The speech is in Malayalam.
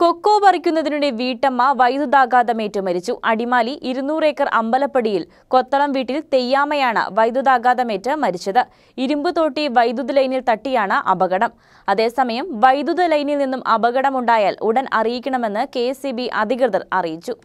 കൊക്കോ പറിക്കുന്നതിനിടെ വീട്ടമ്മ വൈദ്യുതാഘാതമേറ്റു മരിച്ചു അടിമാലി ഇരുന്നൂറ് ഏക്കർ അമ്പലപ്പടിയിൽ കൊത്തളം വീട്ടിൽ തെയ്യാമയാണ് വൈദ്യുതാഘാതമേറ്റ് മരിച്ചത് ഇരുമ്പ് തോട്ടി വൈദ്യുത ലൈനിൽ തട്ടിയാണ് അപകടം അതേസമയം വൈദ്യുത ലൈനിൽ നിന്നും അപകടമുണ്ടായാൽ ഉടൻ അറിയിക്കണമെന്ന് കെ അധികൃതർ അറിയിച്ചു